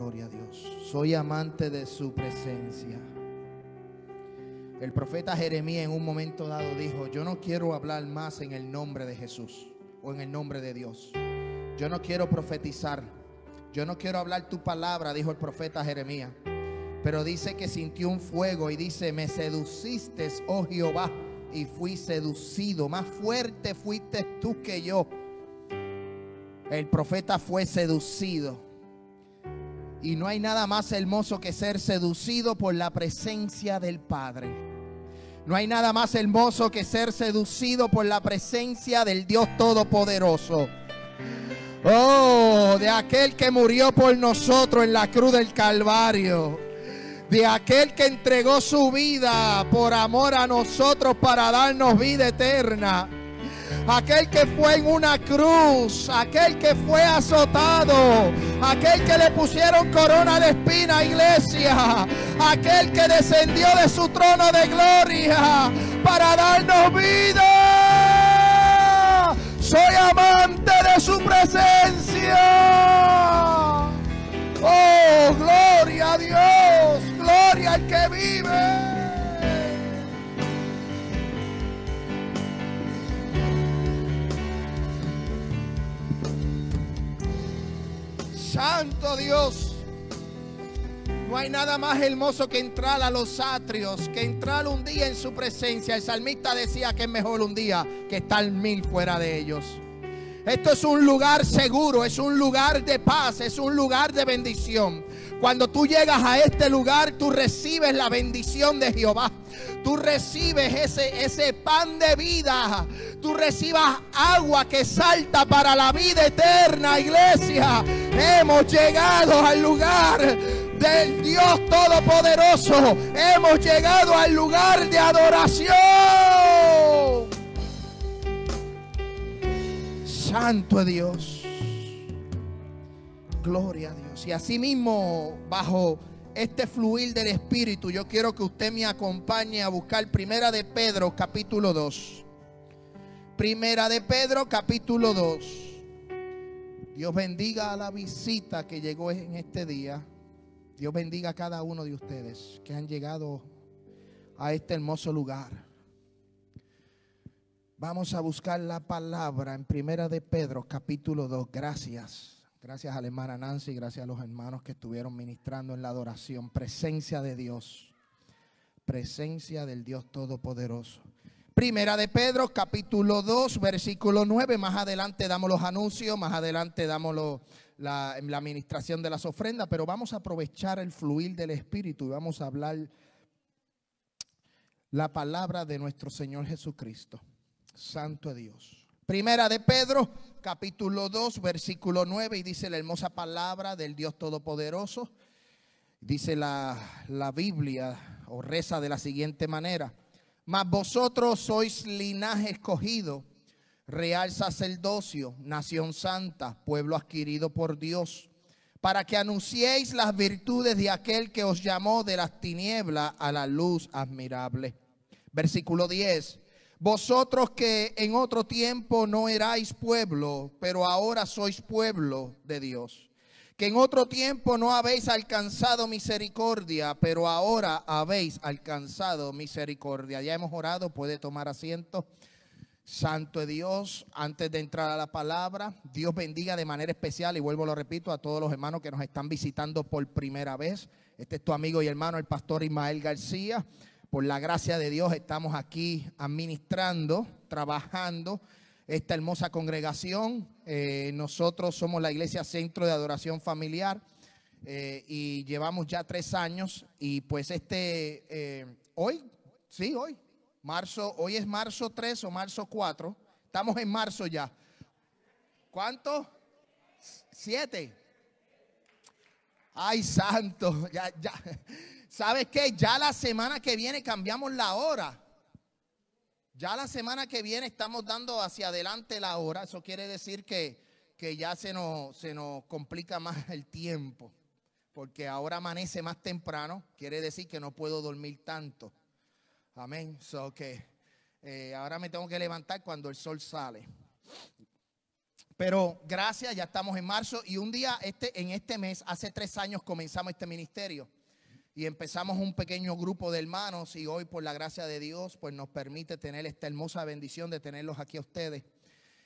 Gloria a Dios. Soy amante de su presencia. El profeta Jeremías en un momento dado dijo, yo no quiero hablar más en el nombre de Jesús o en el nombre de Dios. Yo no quiero profetizar. Yo no quiero hablar tu palabra, dijo el profeta Jeremías. Pero dice que sintió un fuego y dice, me seduciste, oh Jehová, y fui seducido. Más fuerte fuiste tú que yo. El profeta fue seducido. Y no hay nada más hermoso que ser seducido por la presencia del Padre. No hay nada más hermoso que ser seducido por la presencia del Dios Todopoderoso. Oh, de aquel que murió por nosotros en la cruz del Calvario. De aquel que entregó su vida por amor a nosotros para darnos vida eterna aquel que fue en una cruz, aquel que fue azotado, aquel que le pusieron corona de espina, iglesia, aquel que descendió de su trono de gloria para darnos vida. Soy amante de su presencia. Dios. No hay nada más hermoso que entrar a los atrios, que entrar un día en su presencia. El salmista decía que es mejor un día que estar mil fuera de ellos. Esto es un lugar seguro, es un lugar de paz, es un lugar de bendición. Cuando tú llegas a este lugar, tú recibes la bendición de Jehová. Tú recibes ese, ese pan de vida. Tú recibas agua que salta para la vida eterna, iglesia. Hemos llegado al lugar del Dios Todopoderoso. Hemos llegado al lugar de adoración. Santo Dios. Gloria a Dios. Y así mismo bajo este fluir del Espíritu, yo quiero que usted me acompañe a buscar Primera de Pedro, capítulo 2. Primera de Pedro, capítulo 2. Dios bendiga a la visita que llegó en este día. Dios bendiga a cada uno de ustedes que han llegado a este hermoso lugar. Vamos a buscar la palabra en Primera de Pedro, capítulo 2. Gracias. Gracias a la hermana Nancy, gracias a los hermanos que estuvieron ministrando en la adoración. Presencia de Dios. Presencia del Dios Todopoderoso. Primera de Pedro, capítulo 2, versículo 9. Más adelante damos los anuncios, más adelante damos la, la administración de las ofrendas, pero vamos a aprovechar el fluir del Espíritu y vamos a hablar la palabra de nuestro Señor Jesucristo. Santo Dios. Primera de Pedro, capítulo 2, versículo 9, y dice la hermosa palabra del Dios Todopoderoso. Dice la, Biblia, o reza de la siguiente manera. Mas vosotros sois linaje escogido, real sacerdocio, nación santa, pueblo adquirido por Dios, para que anunciéis las virtudes de aquel que os llamó de las tinieblas a la luz admirable. Versículo 10. Vosotros que en otro tiempo no erais pueblo, pero ahora sois pueblo de Dios. Que en otro tiempo no habéis alcanzado misericordia, pero ahora habéis alcanzado misericordia. Ya hemos orado, puede tomar asiento. Santo Dios, antes de entrar a la palabra, Dios bendiga de manera especial, y vuelvo lo repito, a todos los hermanos que nos están visitando por primera vez. Este es tu amigo y hermano, el pastor Ismael García. Por la gracia de Dios estamos aquí administrando, trabajando esta hermosa congregación. Eh, nosotros somos la Iglesia Centro de Adoración Familiar eh, y llevamos ya tres años y pues este, eh, hoy, sí, hoy, marzo, hoy es marzo 3 o marzo 4, estamos en marzo ya. ¿Cuánto? Siete. Ay, santo, ya, ya. ¿Sabes qué? Ya la semana que viene cambiamos la hora. Ya la semana que viene estamos dando hacia adelante la hora. Eso quiere decir que, que ya se nos, se nos complica más el tiempo. Porque ahora amanece más temprano. Quiere decir que no puedo dormir tanto. Amén. So que eh, ahora me tengo que levantar cuando el sol sale. Pero gracias, ya estamos en marzo y un día este, en este mes, hace tres años comenzamos este ministerio y empezamos un pequeño grupo de hermanos y hoy por la gracia de Dios pues nos permite tener esta hermosa bendición de tenerlos aquí a ustedes.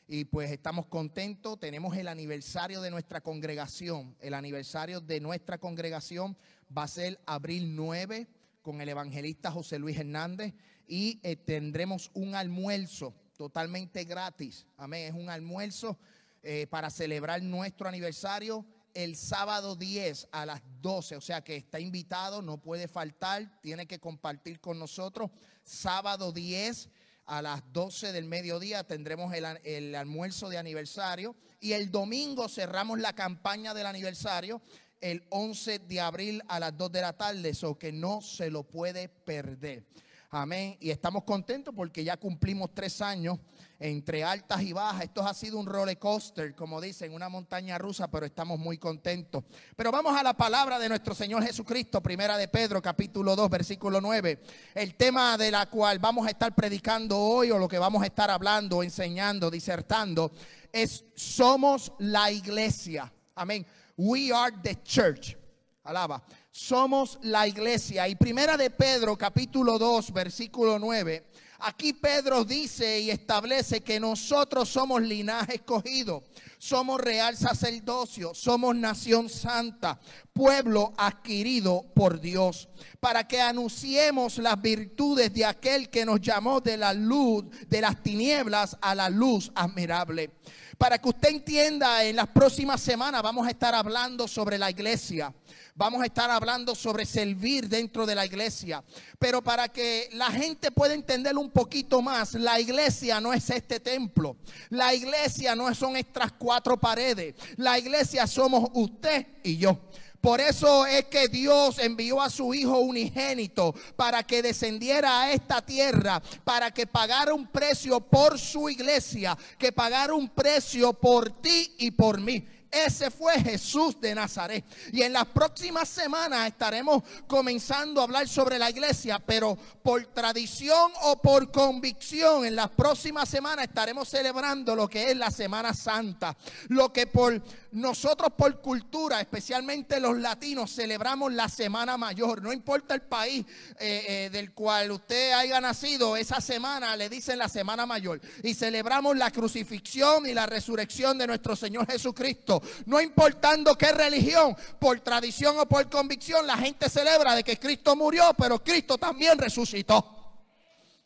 Y pues estamos contentos, tenemos el aniversario de nuestra congregación. El aniversario de nuestra congregación va a ser abril 9 con el evangelista José Luis Hernández y eh, tendremos un almuerzo totalmente gratis. Amén, es un almuerzo eh, para celebrar nuestro aniversario el sábado 10 a las 12, o sea que está invitado, no puede faltar, tiene que compartir con nosotros. Sábado 10 a las 12 del mediodía tendremos el, almuerzo de aniversario y el domingo cerramos la campaña del aniversario el 11 de abril a las 2 de la tarde, eso que no se lo puede perder. Amén. Y estamos contentos porque ya cumplimos tres años entre altas y bajas. Esto ha sido un roller coaster, como dicen, una montaña rusa, pero estamos muy contentos. Pero vamos a la palabra de nuestro Señor Jesucristo, primera de Pedro, capítulo 2, versículo 9. El tema de la cual vamos a estar predicando hoy o lo que vamos a estar hablando, enseñando, disertando, es somos la iglesia. Amén. We are the church. Alaba. Somos la iglesia. Y primera de Pedro, capítulo 2, versículo 9 Aquí Pedro dice y establece que nosotros somos linaje escogido, somos real sacerdocio, somos nación santa, pueblo adquirido por Dios, para que anunciemos las virtudes de aquel que nos llamó de la luz, de las tinieblas a la luz admirable. Para que usted entienda, en las próximas semanas vamos a estar hablando sobre la iglesia. Vamos a estar hablando sobre servir dentro de la iglesia. Pero para que la gente pueda entender un poquito más, la iglesia no es este templo. La iglesia no son estas cuatro paredes. La iglesia somos usted y yo. Por eso es que Dios envió a su Hijo unigénito para que descendiera a esta tierra, para que pagara un precio por su iglesia, que pagara un precio por ti y por mí. Ese fue Jesús de Nazaret. Y en las próximas semanas estaremos comenzando a hablar sobre la iglesia, pero por tradición o por convicción, en las próximas semanas estaremos celebrando lo que es la Semana Santa. Lo que por nosotros, por cultura, especialmente los latinos, celebramos la Semana Mayor. No importa el país eh, eh, del cual usted haya nacido, esa semana le dicen la Semana Mayor. Y celebramos la crucifixión y la resurrección de nuestro Señor Jesucristo. No importando qué religión, por tradición o por convicción, la gente celebra de que Cristo murió, pero Cristo también resucitó.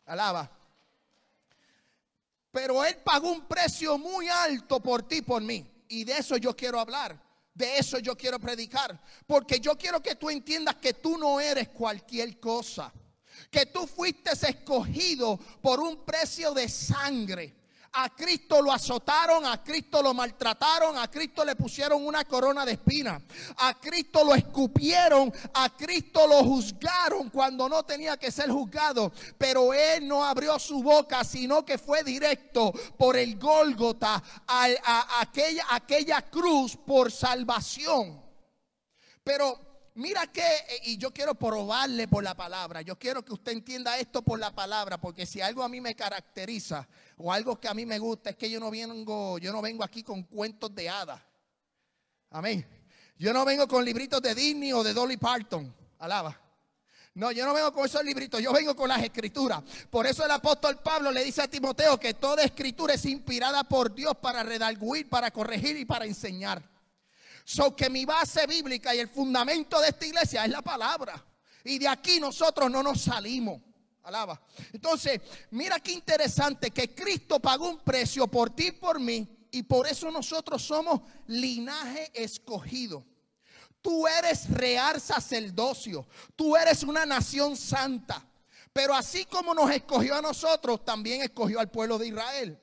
Alaba. Pero Él pagó un precio muy alto por ti, por mí. Y de eso yo quiero hablar. De eso yo quiero predicar. Porque yo quiero que tú entiendas que tú no eres cualquier cosa. Que tú fuiste escogido por un precio de sangre. A Cristo lo azotaron, a Cristo lo maltrataron, a Cristo le pusieron una corona de espina, a Cristo lo escupieron, a Cristo lo juzgaron cuando no tenía que ser juzgado, pero él no abrió su boca, sino que fue directo por el Gólgota a, aquella, aquella cruz por salvación. Pero Mira que, y yo quiero probarle por la palabra, yo quiero que usted entienda esto por la palabra, porque si algo a mí me caracteriza o algo que a mí me gusta, es que yo no vengo, yo no vengo aquí con cuentos de hadas. Amén. Yo no vengo con libritos de Disney o de Dolly Parton. Alaba. No, yo no vengo con esos libritos, yo vengo con las escrituras. Por eso el apóstol Pablo le dice a Timoteo que toda escritura es inspirada por Dios para redarguir, para corregir y para enseñar. So que mi base bíblica y el fundamento de esta iglesia es la palabra. Y de aquí nosotros no nos salimos. Entonces, mira qué interesante que Cristo pagó un precio por ti y por mí. Y por eso nosotros somos linaje escogido. Tú eres real sacerdocio. Tú eres una nación santa. Pero así como nos escogió a nosotros, también escogió al pueblo de Israel.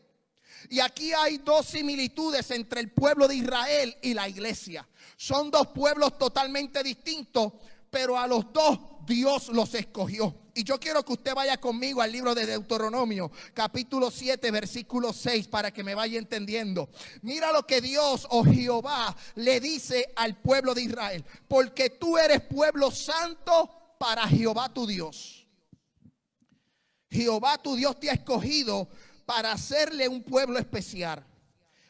Y aquí hay dos similitudes entre el pueblo de Israel y la iglesia. Son dos pueblos totalmente distintos, pero a los dos Dios los escogió. Y yo quiero que usted vaya conmigo al libro de Deuteronomio, capítulo 7, versículo 6, para que me vaya entendiendo. Mira lo que Dios o oh Jehová le dice al pueblo de Israel, porque tú eres pueblo santo para Jehová tu Dios. Jehová tu Dios te ha escogido para hacerle un pueblo especial,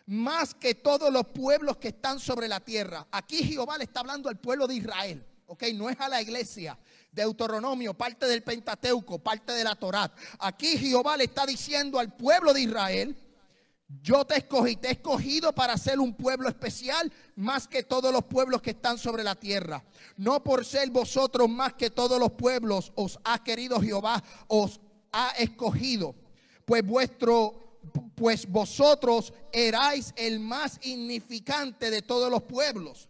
más que todos los pueblos que están sobre la tierra. Aquí Jehová le está hablando al pueblo de Israel, ¿ok? No es a la iglesia. Deuteronomio, parte del Pentateuco, parte de la Torá. Aquí Jehová le está diciendo al pueblo de Israel, yo te escogí, te he escogido para ser un pueblo especial más que todos los pueblos que están sobre la tierra. No por ser vosotros más que todos los pueblos os ha querido Jehová, os ha escogido, pues vuestro pues vosotros eráis el más insignificante de todos los pueblos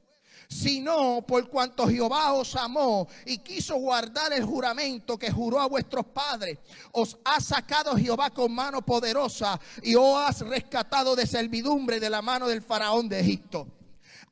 sino por cuanto Jehová os amó y quiso guardar el juramento que juró a vuestros padres. Os ha sacado Jehová con mano poderosa y os ha rescatado de servidumbre de la mano del faraón de Egipto.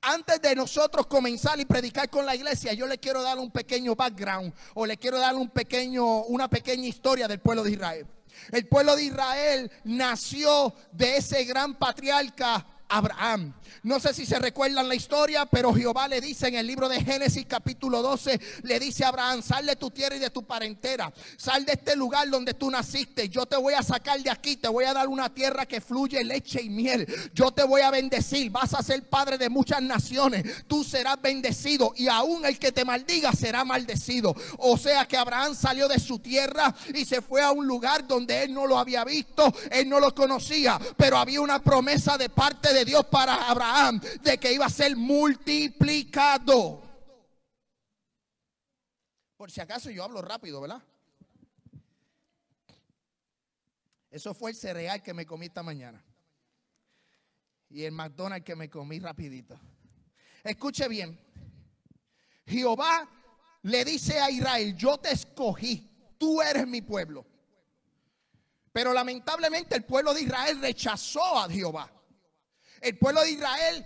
Antes de nosotros comenzar y predicar con la iglesia, yo le quiero dar un pequeño background o le quiero dar un pequeño, una pequeña historia del pueblo de Israel. El pueblo de Israel nació de ese gran patriarca Abraham. No sé si se recuerdan la historia, pero Jehová le dice en el libro de Génesis capítulo 12, le dice a Abraham, sal de tu tierra y de tu parentela, sal de este lugar donde tú naciste, yo te voy a sacar de aquí, te voy a dar una tierra que fluye leche y miel, yo te voy a bendecir, vas a ser padre de muchas naciones, tú serás bendecido y aún el que te maldiga será maldecido. O sea que Abraham salió de su tierra y se fue a un lugar donde él no lo había visto, él no lo conocía, pero había una promesa de parte de Dios para Abraham de que iba a ser multiplicado. Por si acaso yo hablo rápido, ¿verdad? Eso fue el cereal que me comí esta mañana. Y el McDonald's que me comí rapidito. Escuche bien. Jehová le dice a Israel, yo te escogí, tú eres mi pueblo. Pero lamentablemente el pueblo de Israel rechazó a Jehová. El pueblo de Israel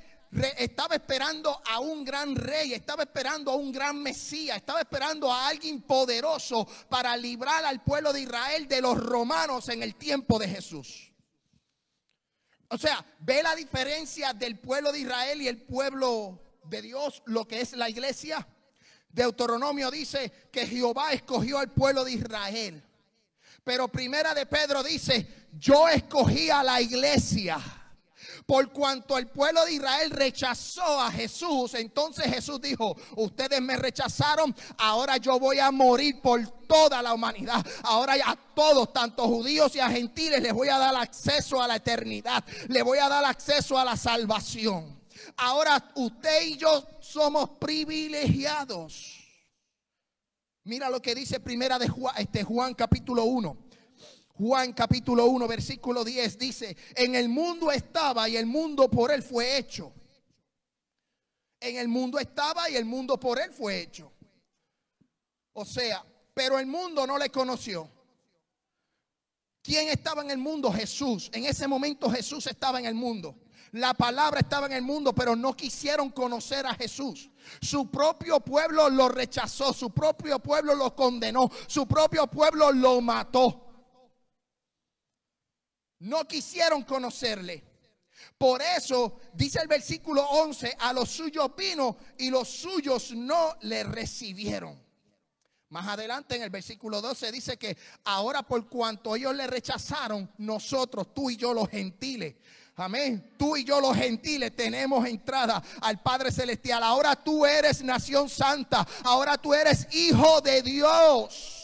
estaba esperando a un gran rey, estaba esperando a un gran Mesías, estaba esperando a alguien poderoso para librar al pueblo de Israel de los romanos en el tiempo de Jesús. O sea, ve la diferencia del pueblo de Israel y el pueblo de Dios, lo que es la iglesia. Deuteronomio dice que Jehová escogió al pueblo de Israel. Pero primera de Pedro dice, yo escogí a la iglesia por cuanto el pueblo de Israel rechazó a Jesús, entonces Jesús dijo, ustedes me rechazaron, ahora yo voy a morir por toda la humanidad. Ahora a todos, tanto judíos y a gentiles, les voy a dar acceso a la eternidad, les voy a dar acceso a la salvación. Ahora usted y yo somos privilegiados. Mira lo que dice primera de Juan, este Juan capítulo 1. Juan capítulo 1, versículo 10 dice, en el mundo estaba y el mundo por él fue hecho. En el mundo estaba y el mundo por él fue hecho. O sea, pero el mundo no le conoció. ¿Quién estaba en el mundo? Jesús. En ese momento Jesús estaba en el mundo. La palabra estaba en el mundo, pero no quisieron conocer a Jesús. Su propio pueblo lo rechazó, su propio pueblo lo condenó, su propio pueblo lo mató no quisieron conocerle. Por eso dice el versículo 11, a los suyos vino y los suyos no le recibieron. Más adelante en el versículo 12 dice que ahora por cuanto ellos le rechazaron, nosotros, tú y yo los gentiles, Amén. Tú y yo los gentiles tenemos entrada al Padre Celestial. Ahora tú eres nación santa. Ahora tú eres hijo de Dios.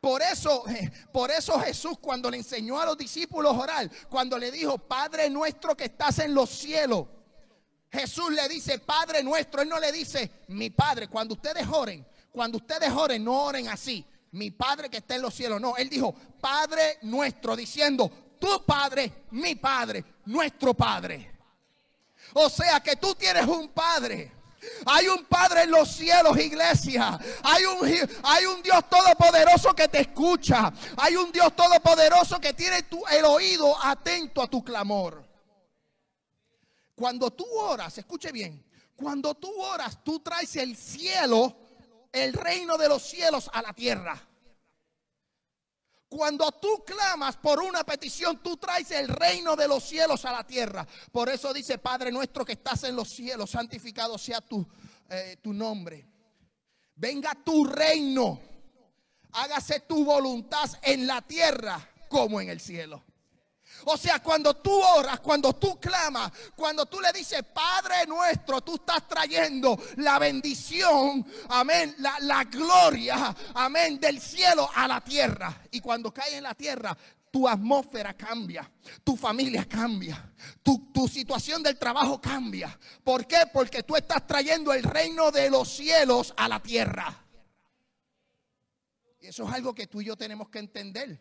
Por eso, por eso Jesús cuando le enseñó a los discípulos a orar, cuando le dijo, Padre nuestro que estás en los cielos, Jesús le dice, Padre nuestro, él no le dice, mi Padre, cuando ustedes oren, cuando ustedes oren, no oren así, mi Padre que está en los cielos, no, él dijo, Padre nuestro, diciendo, tu Padre, mi Padre, nuestro Padre. O sea que tú tienes un Padre. Hay un Padre en los cielos, iglesia. Hay un, hay un Dios todopoderoso que te escucha. Hay un Dios todopoderoso que tiene el oído atento a tu clamor. Cuando tú oras, escuche bien, cuando tú oras, tú traes el cielo, el reino de los cielos a la tierra. Cuando tú clamas por una petición, tú traes el reino de los cielos a la tierra. Por eso dice, Padre nuestro que estás en los cielos, santificado sea tu, eh, tu nombre. Venga tu reino. Hágase tu voluntad en la tierra como en el cielo. O sea, cuando tú oras, cuando tú clamas, cuando tú le dices, Padre nuestro, tú estás trayendo la bendición, amén, la, gloria, amén, del cielo a la tierra. Y cuando cae en la tierra, tu atmósfera cambia, tu familia cambia, tu, tu, situación del trabajo cambia. ¿Por qué? Porque tú estás trayendo el reino de los cielos a la tierra. Y eso es algo que tú y yo tenemos que entender.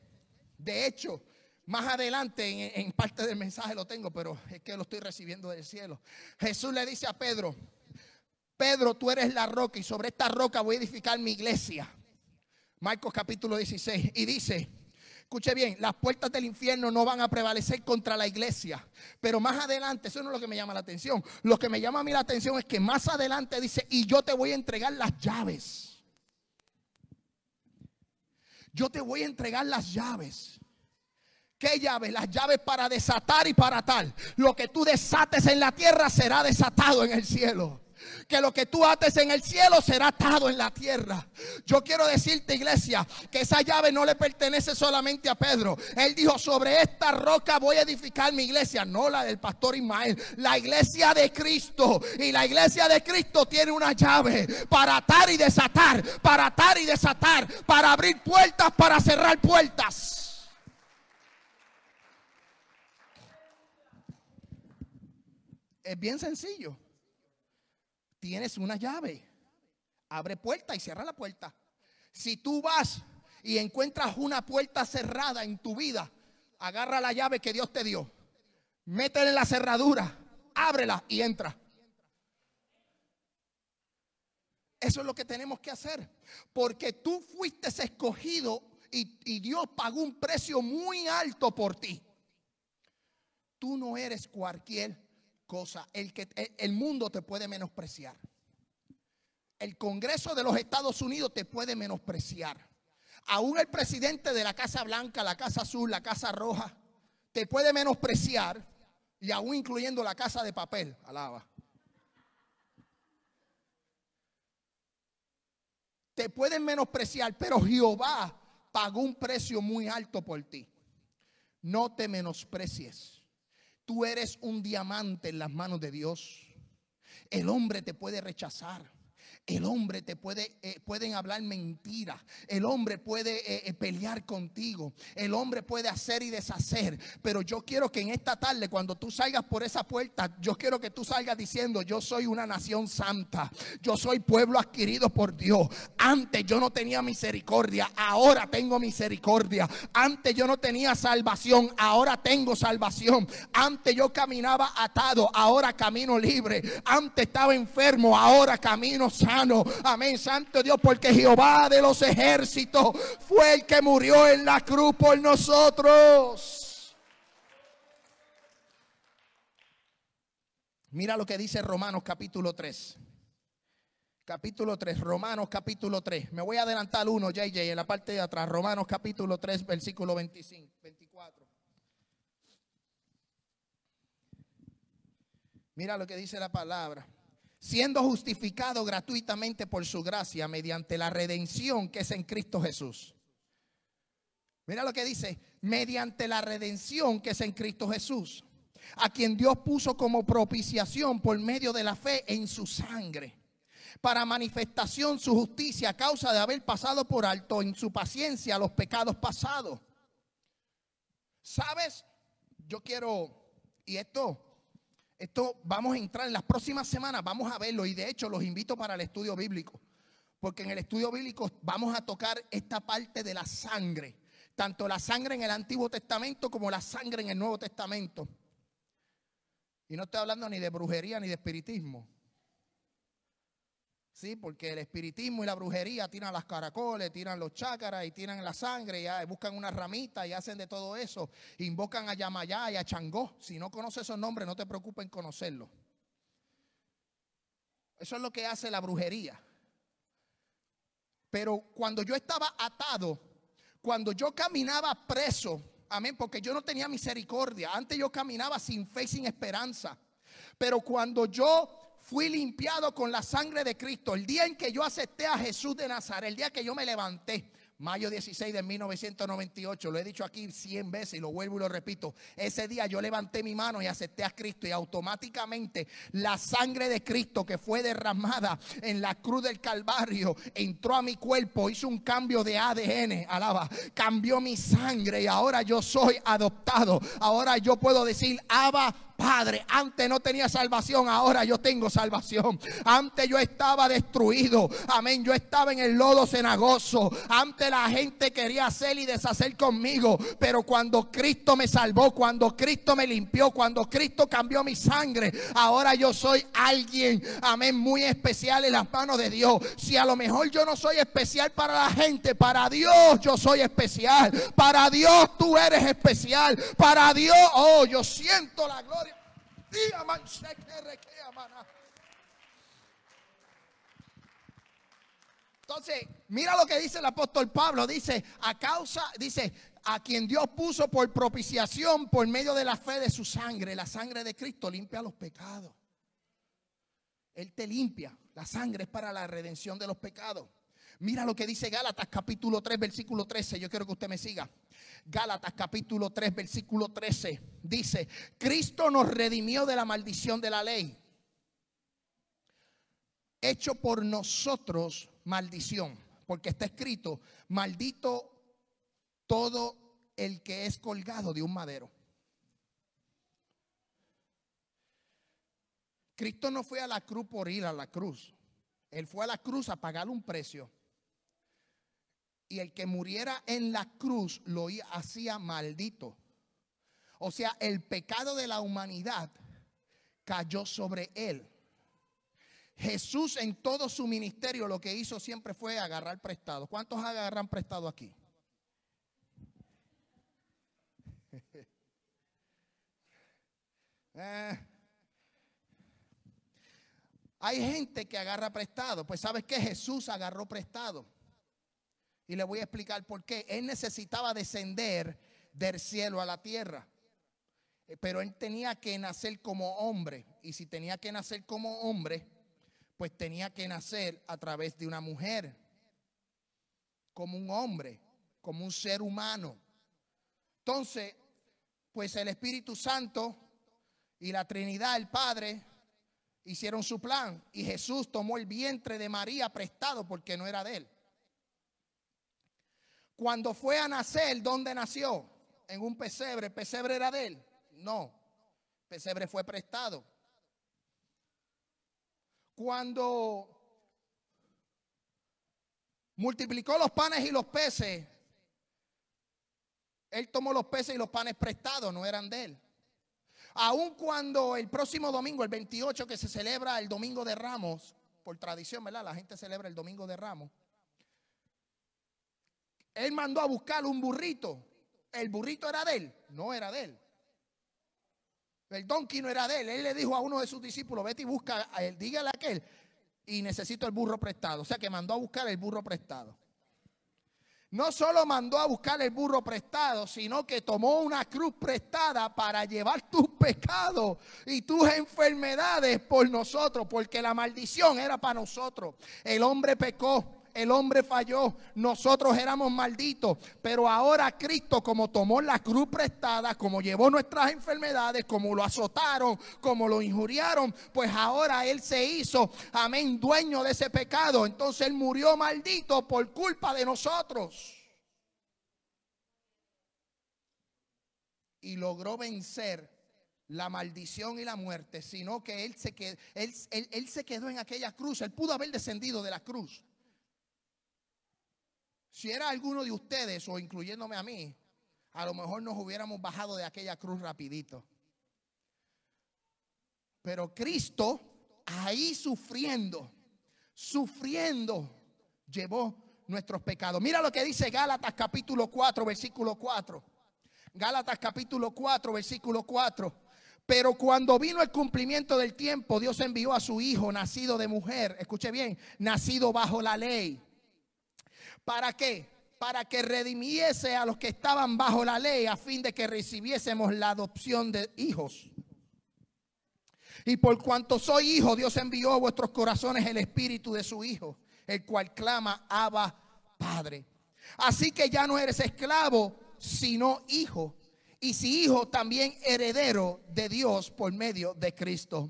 De hecho, más adelante en, parte del mensaje lo tengo, pero es que lo estoy recibiendo del cielo. Jesús le dice a Pedro, Pedro, tú eres la roca y sobre esta roca voy a edificar mi iglesia. Marcos capítulo 16 y dice, escuche bien, las puertas del infierno no van a prevalecer contra la iglesia. Pero más adelante, eso no es lo que me llama la atención. Lo que me llama a mí la atención es que más adelante dice, y yo te voy a entregar las llaves. Yo te voy a entregar las llaves. ¿Qué llaves? Las llaves para desatar y para atar. Lo que tú desates en la tierra será desatado en el cielo. Que lo que tú ates en el cielo será atado en la tierra. Yo quiero decirte, iglesia, que esa llave no le pertenece solamente a Pedro. Él dijo, sobre esta roca voy a edificar mi iglesia, no la del pastor Ismael, la iglesia de Cristo. Y la iglesia de Cristo tiene una llave para atar y desatar, para atar y desatar, para abrir puertas, para cerrar puertas. es bien sencillo. Tienes una llave. Abre puerta y cierra la puerta. Si tú vas y encuentras una puerta cerrada en tu vida, agarra la llave que Dios te dio. Métela en la cerradura, ábrela y entra. Eso es lo que tenemos que hacer. Porque tú fuiste escogido y, y, Dios pagó un precio muy alto por ti. Tú no eres cualquier Cosa El, que, el mundo te puede menospreciar. El Congreso de los Estados Unidos te puede menospreciar. Aún el presidente de la Casa Blanca, la Casa Azul, la Casa Roja, te puede menospreciar. Y aún incluyendo la Casa de Papel. Alaba. Te pueden menospreciar, pero Jehová pagó un precio muy alto por ti. No te menosprecies. Tú eres un diamante en las manos de Dios. El hombre te puede rechazar. El hombre te puede, eh, pueden hablar mentiras. El hombre puede eh, eh, pelear contigo. El hombre puede hacer y deshacer. Pero yo quiero que en esta tarde, cuando tú salgas por esa puerta, yo quiero que tú salgas diciendo, yo soy una nación santa. Yo soy pueblo adquirido por Dios. Antes yo no tenía misericordia. Ahora tengo misericordia. Antes yo no tenía salvación. Ahora tengo salvación. Antes yo caminaba atado. Ahora camino libre. Antes estaba enfermo. Ahora camino santo. Amén, Santo Dios, porque Jehová de los ejércitos fue el que murió en la cruz por nosotros. Mira lo que dice Romanos capítulo 3. Capítulo 3, Romanos capítulo 3. Me voy a adelantar uno, JJ, en la parte de atrás. Romanos capítulo 3, versículo 25, 24. Mira lo que dice la palabra siendo justificado gratuitamente por su gracia mediante la redención que es en Cristo Jesús. Mira lo que dice, mediante la redención que es en Cristo Jesús, a quien Dios puso como propiciación por medio de la fe en su sangre, para manifestación su justicia a causa de haber pasado por alto en su paciencia los pecados pasados. ¿Sabes? Yo quiero, y esto esto vamos a entrar en las próximas semanas, vamos a verlo y de hecho los invito para el estudio bíblico, porque en el estudio bíblico vamos a tocar esta parte de la sangre, tanto la sangre en el Antiguo Testamento como la sangre en el Nuevo Testamento. Y no estoy hablando ni de brujería ni de espiritismo. Sí, porque el espiritismo y la brujería tiran las caracoles, tiran los chácaras y tiran la sangre, y buscan una ramita y hacen de todo eso. Invocan a Yamayá y a Changó. Si no conoces esos nombres, no te preocupes en conocerlos. Eso es lo que hace la brujería. Pero cuando yo estaba atado, cuando yo caminaba preso, amén, porque yo no tenía misericordia. Antes yo caminaba sin fe y sin esperanza. Pero cuando yo fui limpiado con la sangre de Cristo. El día en que yo acepté a Jesús de Nazaret, el día que yo me levanté, mayo 16 de 1998, lo he dicho aquí 100 veces y lo vuelvo y lo repito, ese día yo levanté mi mano y acepté a Cristo y automáticamente la sangre de Cristo que fue derramada en la cruz del Calvario entró a mi cuerpo, hizo un cambio de ADN, alaba, cambió mi sangre y ahora yo soy adoptado, ahora yo puedo decir, Abba Padre, antes no tenía salvación, ahora yo tengo salvación. Antes yo estaba destruido, amén, yo estaba en el lodo cenagoso. Antes la gente quería hacer y deshacer conmigo, pero cuando Cristo me salvó, cuando Cristo me limpió, cuando Cristo cambió mi sangre, ahora yo soy alguien, amén, muy especial en las manos de Dios. Si a lo mejor yo no soy especial para la gente, para Dios yo soy especial. Para Dios tú eres especial. Para Dios, oh, yo siento la gloria entonces, mira lo que dice el apóstol Pablo. Dice, a causa, dice, a quien Dios puso por propiciación por medio de la fe de su sangre. La sangre de Cristo limpia los pecados. Él te limpia. La sangre es para la redención de los pecados. Mira lo que dice Gálatas capítulo 3 versículo 13. Yo quiero que usted me siga. Gálatas capítulo 3 versículo 13. Dice, Cristo nos redimió de la maldición de la ley. Hecho por nosotros maldición. Porque está escrito, maldito todo el que es colgado de un madero. Cristo no fue a la cruz por ir a la cruz. Él fue a la cruz a pagar un precio y el que muriera en la cruz lo hacía maldito. O sea, el pecado de la humanidad cayó sobre él. Jesús en todo su ministerio lo que hizo siempre fue agarrar prestado. ¿Cuántos agarran prestado aquí? Eh. Hay gente que agarra prestado. Pues sabes que Jesús agarró prestado. Y le voy a explicar por qué. Él necesitaba descender del cielo a la tierra. Eh, pero él tenía que nacer como hombre. Y si tenía que nacer como hombre, pues tenía que nacer a través de una mujer. Como un hombre, como un ser humano. Entonces, pues el Espíritu Santo y la Trinidad, el Padre, hicieron su plan. Y Jesús tomó el vientre de María prestado porque no era de él. Cuando fue a nacer, ¿dónde nació? En un pesebre. ¿El pesebre era de él? No. El pesebre fue prestado. Cuando multiplicó los panes y los peces, él tomó los peces y los panes prestados, no eran de él. Aun cuando el próximo domingo, el 28, que se celebra el domingo de ramos, por tradición, ¿verdad? La gente celebra el domingo de ramos. Él mandó a buscar un burrito. ¿El burrito era de él? No era de él. El donkey no era de él. Él le dijo a uno de sus discípulos, vete y busca, a él, dígale a aquel, y necesito el burro prestado. O sea que mandó a buscar el burro prestado. No solo mandó a buscar el burro prestado, sino que tomó una cruz prestada para llevar tus pecados y tus enfermedades por nosotros, porque la maldición era para nosotros. El hombre pecó, el hombre falló, nosotros éramos malditos, pero ahora Cristo como tomó la cruz prestada, como llevó nuestras enfermedades, como lo azotaron, como lo injuriaron, pues ahora Él se hizo, amén, dueño de ese pecado. Entonces Él murió maldito por culpa de nosotros. Y logró vencer la maldición y la muerte, sino que él se, quedó, se, quedó, en aquella cruz. Él pudo haber descendido de la cruz. Si era alguno de ustedes, o incluyéndome a mí, a lo mejor nos hubiéramos bajado de aquella cruz rapidito. Pero Cristo, ahí sufriendo, sufriendo, llevó nuestros pecados. Mira lo que dice Gálatas capítulo 4, versículo 4. Gálatas capítulo 4, versículo 4. Pero cuando vino el cumplimiento del tiempo, Dios envió a su hijo, nacido de mujer, escuche bien, nacido bajo la ley ¿Para qué? Para que redimiese a los que estaban bajo la ley a fin de que recibiésemos la adopción de hijos. Y por cuanto soy hijo, Dios envió a vuestros corazones el espíritu de su hijo, el cual clama Abba Padre. Así que ya no eres esclavo, sino hijo. Y si hijo, también heredero de Dios por medio de Cristo.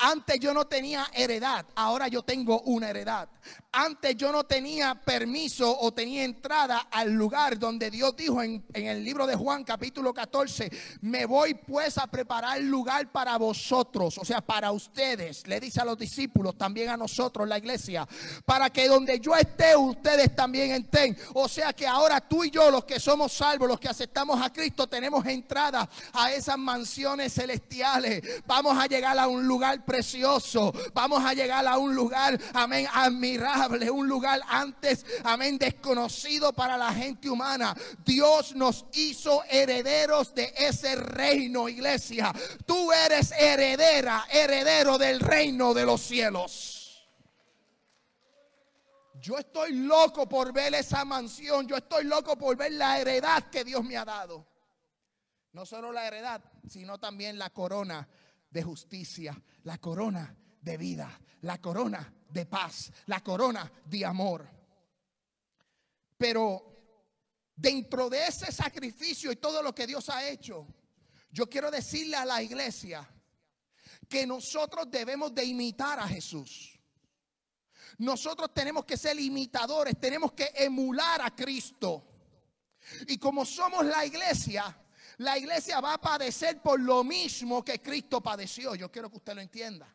Antes yo no tenía heredad, ahora yo tengo una heredad. Antes yo no tenía permiso o tenía entrada al lugar donde Dios dijo en, el libro de Juan capítulo 14, me voy pues a preparar lugar para vosotros, o sea, para ustedes, le dice a los discípulos, también a nosotros, la iglesia, para que donde yo esté, ustedes también estén. O sea que ahora tú y yo, los que somos salvos, los que aceptamos a Cristo, tenemos entrada a esas mansiones celestiales. Vamos a llegar a un lugar lugar precioso. Vamos a llegar a un lugar, amén, admirable, un lugar antes, amén, desconocido para la gente humana. Dios nos hizo herederos de ese reino, iglesia. Tú eres heredera, heredero del reino de los cielos. Yo estoy loco por ver esa mansión. Yo estoy loco por ver la heredad que Dios me ha dado. No solo la heredad, sino también la corona de justicia, la corona de vida, la corona de paz, la corona de amor. Pero dentro de ese sacrificio y todo lo que Dios ha hecho, yo quiero decirle a la iglesia que nosotros debemos de imitar a Jesús. Nosotros tenemos que ser imitadores, tenemos que emular a Cristo. Y como somos la iglesia, la iglesia va a padecer por lo mismo que Cristo padeció. Yo quiero que usted lo entienda.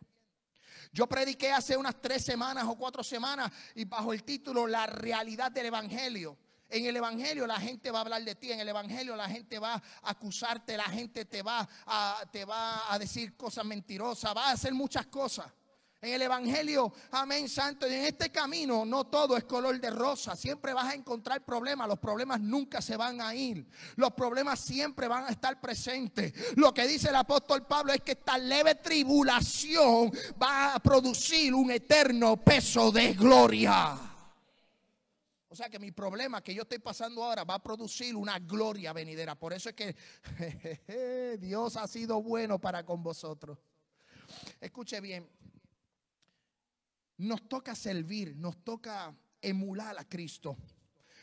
Yo prediqué hace unas tres semanas o cuatro semanas y bajo el título La realidad del Evangelio. En el Evangelio la gente va a hablar de ti, en el Evangelio la gente va a acusarte, la gente te va a, te va a decir cosas mentirosas, va a hacer muchas cosas en el Evangelio, amén, santo. Y en este camino no todo es color de rosa. Siempre vas a encontrar problemas. Los problemas nunca se van a ir. Los problemas siempre van a estar presentes. Lo que dice el apóstol Pablo es que esta leve tribulación va a producir un eterno peso de gloria. O sea que mi problema que yo estoy pasando ahora va a producir una gloria venidera. Por eso es que Dios ha sido bueno para con vosotros. Escuche bien, nos toca servir, nos toca emular a Cristo.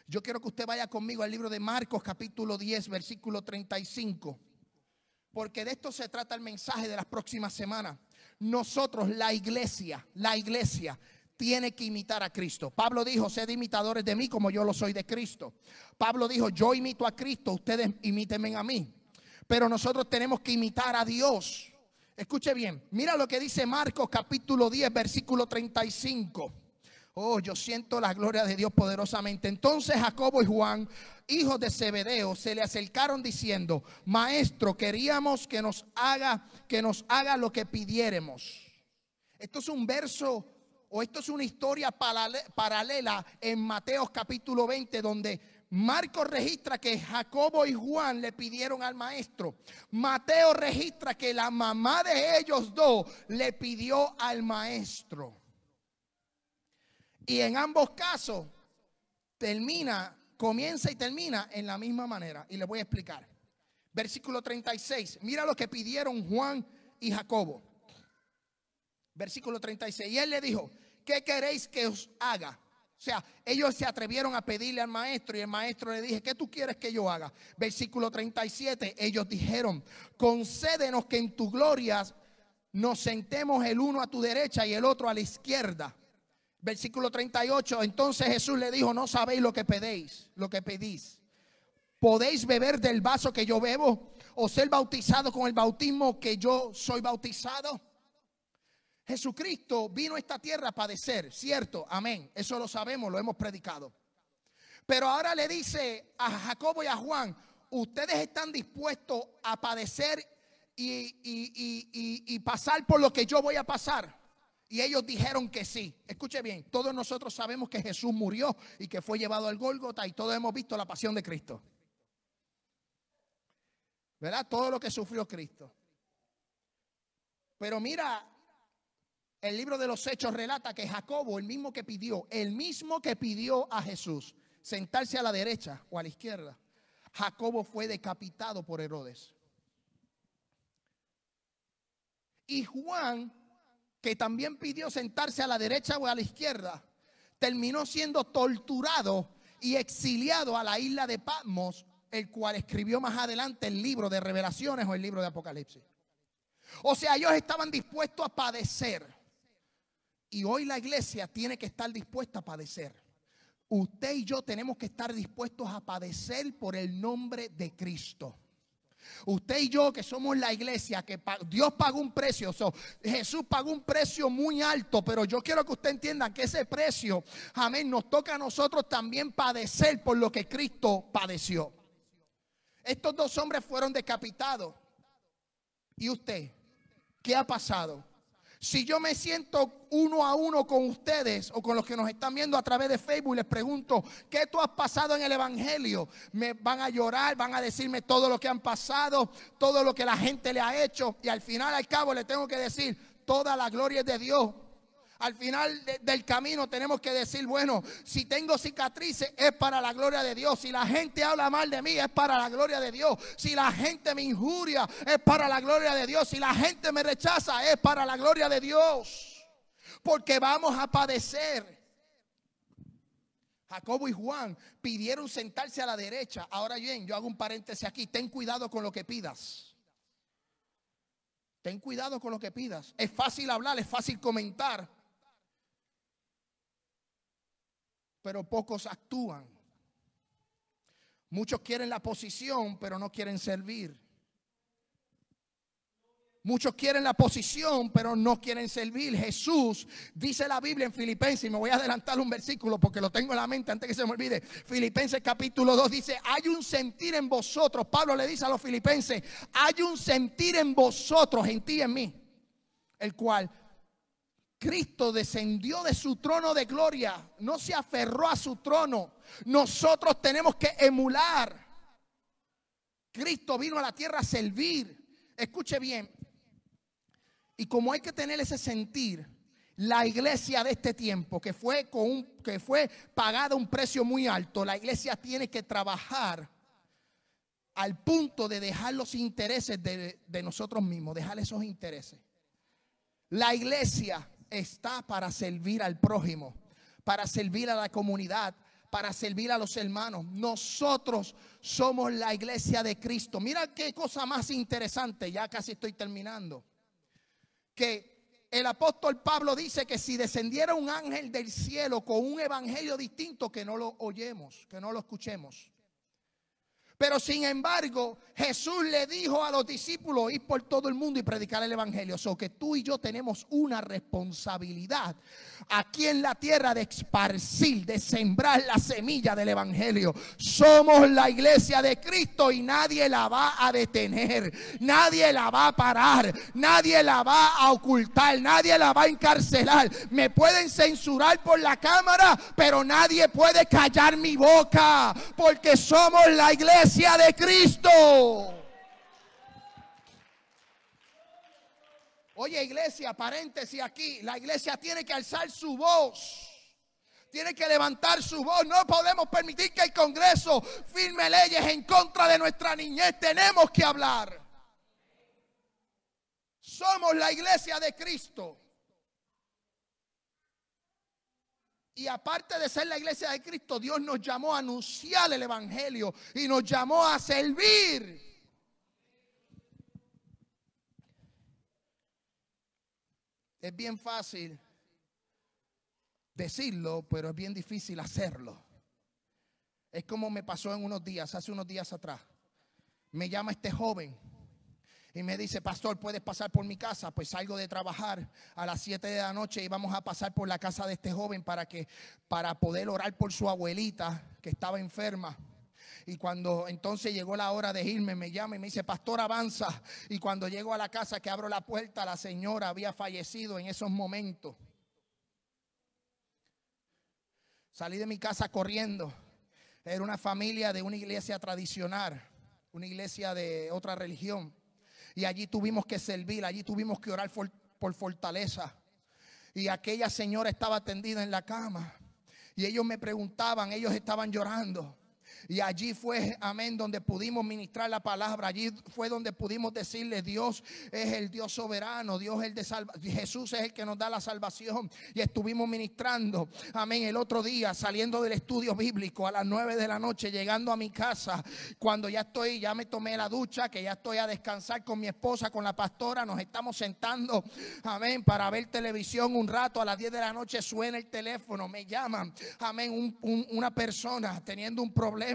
Yo quiero que usted vaya conmigo al libro de Marcos capítulo 10, versículo 35. Porque de esto se trata el mensaje de las próximas semanas. Nosotros, la iglesia, la iglesia tiene que imitar a Cristo. Pablo dijo, sed imitadores de mí como yo lo soy de Cristo. Pablo dijo, yo imito a Cristo, ustedes imítenme a mí. Pero nosotros tenemos que imitar a Dios. Escuche bien, mira lo que dice Marcos capítulo 10, versículo 35. Oh, yo siento la gloria de Dios poderosamente. Entonces Jacobo y Juan, hijos de Zebedeo, se le acercaron diciendo, "Maestro, queríamos que nos haga que nos haga lo que pidiéremos." Esto es un verso o esto es una historia paralela en Mateo capítulo 20 donde Marco registra que Jacobo y Juan le pidieron al maestro. Mateo registra que la mamá de ellos dos le pidió al maestro. Y en ambos casos termina, comienza y termina en la misma manera. Y le voy a explicar. Versículo 36. Mira lo que pidieron Juan y Jacobo. Versículo 36. Y él le dijo, ¿qué queréis que os haga? O sea, ellos se atrevieron a pedirle al maestro y el maestro le dije, ¿qué tú quieres que yo haga? Versículo 37, ellos dijeron, concédenos que en tu gloria nos sentemos el uno a tu derecha y el otro a la izquierda. Versículo 38, entonces Jesús le dijo, no sabéis lo que pedéis, lo que pedís. ¿Podéis beber del vaso que yo bebo o ser bautizado con el bautismo que yo soy bautizado? Jesucristo vino a esta tierra a padecer, cierto, amén. Eso lo sabemos, lo hemos predicado. Pero ahora le dice a Jacobo y a Juan, ustedes están dispuestos a padecer y, y, y, y, pasar por lo que yo voy a pasar. Y ellos dijeron que sí. Escuche bien, todos nosotros sabemos que Jesús murió y que fue llevado al Golgota. y todos hemos visto la pasión de Cristo. ¿Verdad? Todo lo que sufrió Cristo. Pero mira el libro de los Hechos relata que Jacobo, el mismo que pidió, el mismo que pidió a Jesús sentarse a la derecha o a la izquierda, Jacobo fue decapitado por Herodes. Y Juan, que también pidió sentarse a la derecha o a la izquierda, terminó siendo torturado y exiliado a la isla de Patmos, el cual escribió más adelante el libro de Revelaciones o el libro de Apocalipsis. O sea, ellos estaban dispuestos a padecer y hoy la iglesia tiene que estar dispuesta a padecer. Usted y yo tenemos que estar dispuestos a padecer por el nombre de Cristo. Usted y yo que somos la iglesia, que Dios pagó un precio, Jesús pagó un precio muy alto, pero yo quiero que usted entienda que ese precio, amén, nos toca a nosotros también padecer por lo que Cristo padeció. Estos dos hombres fueron decapitados. ¿Y usted? ¿Qué ha pasado? Si yo me siento uno a uno con ustedes o con los que nos están viendo a través de Facebook y les pregunto, ¿qué tú has pasado en el Evangelio? Me van a llorar, van a decirme todo lo que han pasado, todo lo que la gente le ha hecho y al final al cabo le tengo que decir, toda la gloria es de Dios al final del camino tenemos que decir, bueno, si tengo cicatrices es para la gloria de Dios. Si la gente habla mal de mí es para la gloria de Dios. Si la gente me injuria es para la gloria de Dios. Si la gente me rechaza es para la gloria de Dios. Porque vamos a padecer. Jacobo y Juan pidieron sentarse a la derecha. Ahora bien, yo hago un paréntesis aquí. Ten cuidado con lo que pidas. Ten cuidado con lo que pidas. Es fácil hablar, es fácil comentar. pero pocos actúan. Muchos quieren la posición, pero no quieren servir. Muchos quieren la posición, pero no quieren servir. Jesús dice la Biblia en Filipenses, y me voy a adelantar un versículo porque lo tengo en la mente antes que se me olvide. Filipenses capítulo 2 dice, hay un sentir en vosotros. Pablo le dice a los filipenses, hay un sentir en vosotros, en ti y en mí, el cual Cristo descendió de su trono de gloria, no se aferró a su trono. Nosotros tenemos que emular. Cristo vino a la tierra a servir. Escuche bien. Y como hay que tener ese sentir, la iglesia de este tiempo, que fue, con que fue pagada un precio muy alto, la iglesia tiene que trabajar al punto de dejar los intereses de, de nosotros mismos, dejar esos intereses. La iglesia está para servir al prójimo, para servir a la comunidad, para servir a los hermanos. Nosotros somos la iglesia de Cristo. Mira qué cosa más interesante, ya casi estoy terminando. Que el apóstol Pablo dice que si descendiera un ángel del cielo con un evangelio distinto, que no lo oyemos, que no lo escuchemos. Pero sin embargo, Jesús le dijo a los discípulos ir por todo el mundo y predicar el Evangelio. O so que tú y yo tenemos una responsabilidad aquí en la tierra de esparcir, de sembrar la semilla del Evangelio. Somos la iglesia de Cristo y nadie la va a detener, nadie la va a parar, nadie la va a ocultar, nadie la va a encarcelar. Me pueden censurar por la cámara, pero nadie puede callar mi boca porque somos la iglesia iglesia de Cristo. Oye iglesia, paréntesis aquí, la iglesia tiene que alzar su voz. Tiene que levantar su voz. No podemos permitir que el Congreso firme leyes en contra de nuestra niñez. Tenemos que hablar. Somos la iglesia de Cristo. Y aparte de ser la iglesia de Cristo, Dios nos llamó a anunciar el Evangelio y nos llamó a servir. Es bien fácil decirlo, pero es bien difícil hacerlo. Es como me pasó en unos días, hace unos días atrás. Me llama este joven y me dice, pastor, ¿puedes pasar por mi casa? Pues salgo de trabajar a las 7 de la noche y vamos a pasar por la casa de este joven para, que, para poder orar por su abuelita que estaba enferma. Y cuando entonces llegó la hora de irme, me llama y me dice, pastor, avanza. Y cuando llego a la casa que abro la puerta, la señora había fallecido en esos momentos. Salí de mi casa corriendo. Era una familia de una iglesia tradicional, una iglesia de otra religión. Y allí tuvimos que servir, allí tuvimos que orar por fortaleza. Y aquella señora estaba tendida en la cama. Y ellos me preguntaban, ellos estaban llorando. Y allí fue, amén, donde pudimos ministrar la palabra. Allí fue donde pudimos decirle, Dios es el Dios soberano, Dios el de salvación, Jesús es el que nos da la salvación. Y estuvimos ministrando, amén, el otro día saliendo del estudio bíblico a las 9 de la noche, llegando a mi casa, cuando ya estoy, ya me tomé la ducha, que ya estoy a descansar con mi esposa, con la pastora, nos estamos sentando, amén, para ver televisión un rato, a las 10 de la noche suena el teléfono, me llaman, amén, una persona teniendo un problema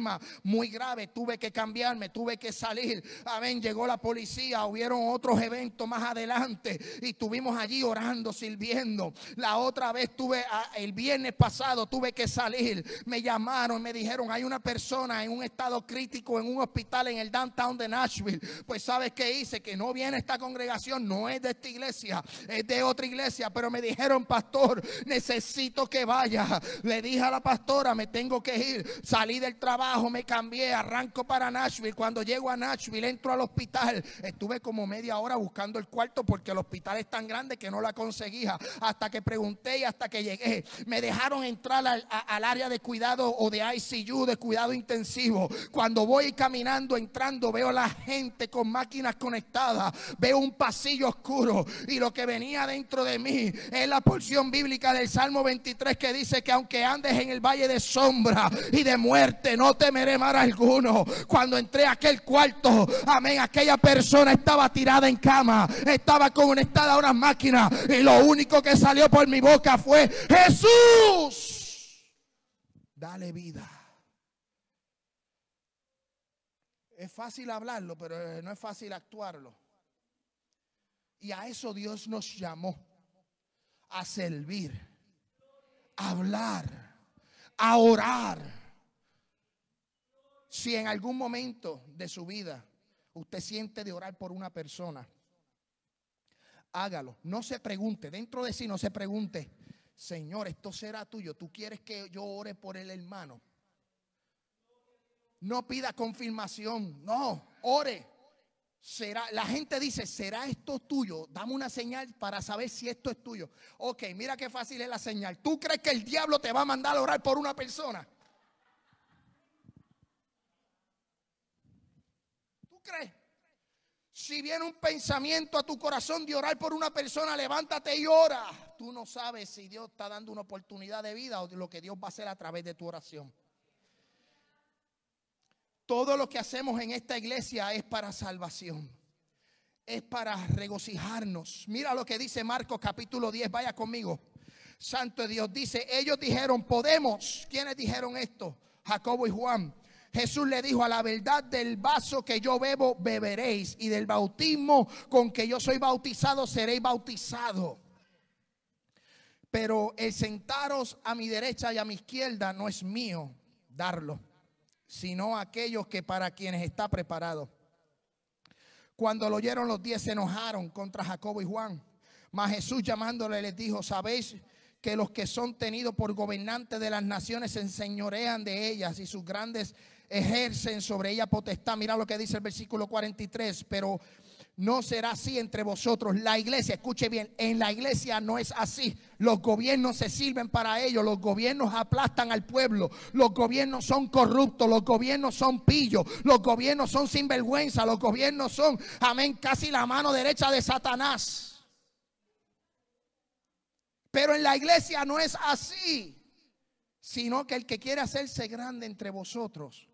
muy grave. Tuve que cambiarme, tuve que salir. a Amén. Llegó la policía, hubieron otros eventos más adelante y estuvimos allí orando, sirviendo. La otra vez tuve, el viernes pasado, tuve que salir. Me llamaron, me dijeron, hay una persona en un estado crítico en un hospital en el downtown de Nashville. Pues sabes qué hice, que no viene esta congregación, no es de esta iglesia, es de otra iglesia, pero me dijeron, pastor, necesito que vaya. Le dije a la pastora, me tengo que ir, salí del trabajo bajo, me cambié, arranco para Nashville. Cuando llego a Nashville, entro al hospital. Estuve como media hora buscando el cuarto porque el hospital es tan grande que no la conseguía. Hasta que pregunté y hasta que llegué. Me dejaron entrar al, área de cuidado o de ICU, de cuidado intensivo. Cuando voy caminando, entrando, veo a la gente con máquinas conectadas. Veo un pasillo oscuro y lo que venía dentro de mí es la porción bíblica del Salmo 23 que dice que aunque andes en el valle de sombra y de muerte, no temeré mal alguno. Cuando entré a aquel cuarto, amén, aquella persona estaba tirada en cama, estaba conectada a una máquina y lo único que salió por mi boca fue, Jesús, dale vida. Es fácil hablarlo, pero eh, no es fácil actuarlo. Y a eso Dios nos llamó, a servir, a hablar, a orar si en algún momento de su vida usted siente de orar por una persona, hágalo. No se pregunte, dentro de sí no se pregunte, Señor, esto será tuyo. ¿Tú quieres que yo ore por el hermano? No pida confirmación, no, ore. Será, la gente dice, ¿será esto tuyo? Dame una señal para saber si esto es tuyo. Ok, mira qué fácil es la señal. ¿Tú crees que el diablo te va a mandar a orar por una persona? cree Si viene un pensamiento a tu corazón de orar por una persona, levántate y ora. Tú no sabes si Dios está dando una oportunidad de vida o lo que Dios va a hacer a través de tu oración. Todo lo que hacemos en esta iglesia es para salvación. Es para regocijarnos. Mira lo que dice Marcos capítulo 10. Vaya conmigo. Santo Dios dice, ellos dijeron, podemos. ¿Quiénes dijeron esto? Jacobo y Juan Jesús le dijo, a la verdad del vaso que yo bebo, beberéis. Y del bautismo con que yo soy bautizado, seréis bautizados. Pero el sentaros a mi derecha y a mi izquierda no es mío darlo, sino aquellos que para quienes está preparado. Cuando lo oyeron los diez se enojaron contra Jacobo y Juan. Mas Jesús llamándole les dijo, ¿sabéis que los que son tenidos por gobernantes de las naciones se enseñorean de ellas y sus grandes ejercen sobre ella potestad. Mira lo que dice el versículo 43, pero no será así entre vosotros. La iglesia, escuche bien, en la iglesia no es así. Los gobiernos se sirven para ellos. los gobiernos aplastan al pueblo, los gobiernos son corruptos, los gobiernos son pillos, los gobiernos son sinvergüenza, los gobiernos son, amén, casi la mano derecha de Satanás. Pero en la iglesia no es así, sino que el que quiere hacerse grande entre vosotros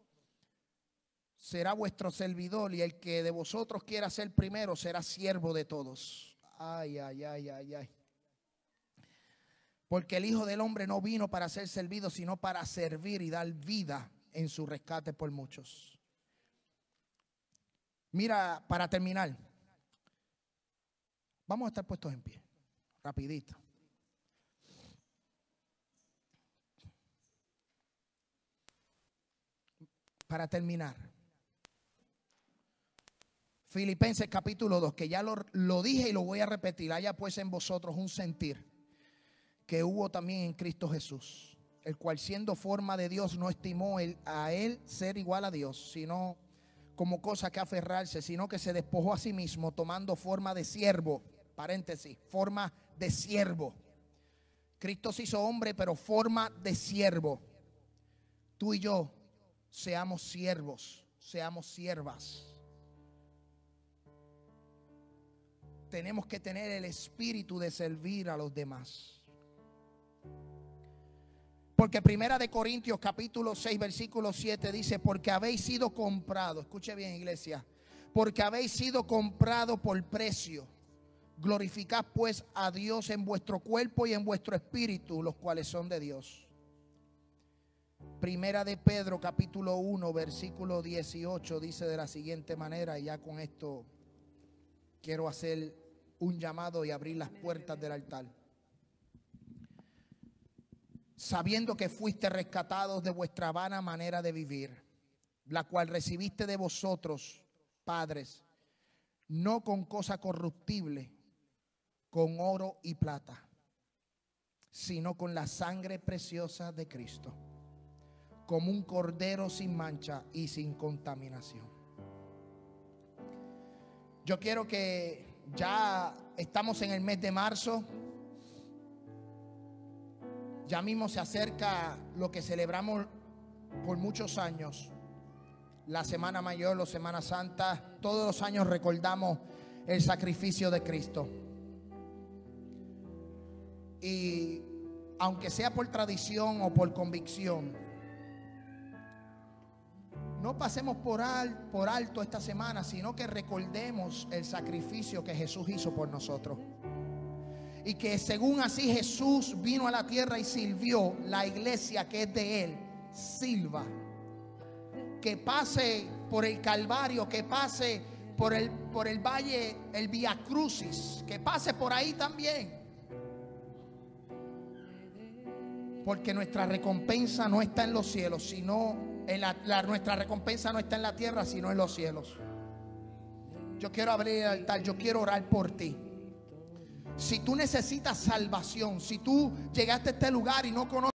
será vuestro servidor y el que de vosotros quiera ser primero será siervo de todos. Ay, ay, ay, ay, ay. Porque el Hijo del Hombre no vino para ser servido, sino para servir y dar vida en su rescate por muchos. Mira, para terminar, vamos a estar puestos en pie, rapidito. Para terminar, Filipenses capítulo 2, que ya lo, dije y lo voy a repetir. Haya pues en vosotros un sentir que hubo también en Cristo Jesús, el cual siendo forma de Dios no estimó a él ser igual a Dios, sino como cosa que aferrarse, sino que se despojó a sí mismo tomando forma de siervo, paréntesis, forma de siervo. Cristo se hizo hombre, pero forma de siervo. Tú y yo seamos siervos, seamos siervas. tenemos que tener el espíritu de servir a los demás. Porque Primera de Corintios capítulo 6 versículo 7 dice, porque habéis sido comprado, escuche bien iglesia, porque habéis sido comprado por precio. Glorificad pues a Dios en vuestro cuerpo y en vuestro espíritu, los cuales son de Dios. Primera de Pedro capítulo 1 versículo 18 dice de la siguiente manera, y ya con esto quiero hacer un llamado y abrir las puertas del altar. Sabiendo que fuiste rescatados de vuestra vana manera de vivir, la cual recibiste de vosotros, padres, no con cosa corruptible, con oro y plata, sino con la sangre preciosa de Cristo, como un cordero sin mancha y sin contaminación. Yo quiero que ya estamos en el mes de marzo. Ya mismo se acerca lo que celebramos por muchos años. La Semana Mayor, la Semana Santa. Todos los años recordamos el sacrificio de Cristo. Y aunque sea por tradición o por convicción, no pasemos por, alto esta semana, sino que recordemos el sacrificio que Jesús hizo por nosotros. Y que según así Jesús vino a la tierra y sirvió, la iglesia que es de Él, silva. Que pase por el Calvario, que pase por el, por el valle, el Via Crucis, que pase por ahí también. Porque nuestra recompensa no está en los cielos, sino nuestra recompensa no está en la tierra, sino en los cielos. Yo quiero abrir el altar, yo quiero orar por ti. Si tú necesitas salvación, si tú llegaste a este lugar y no conoces...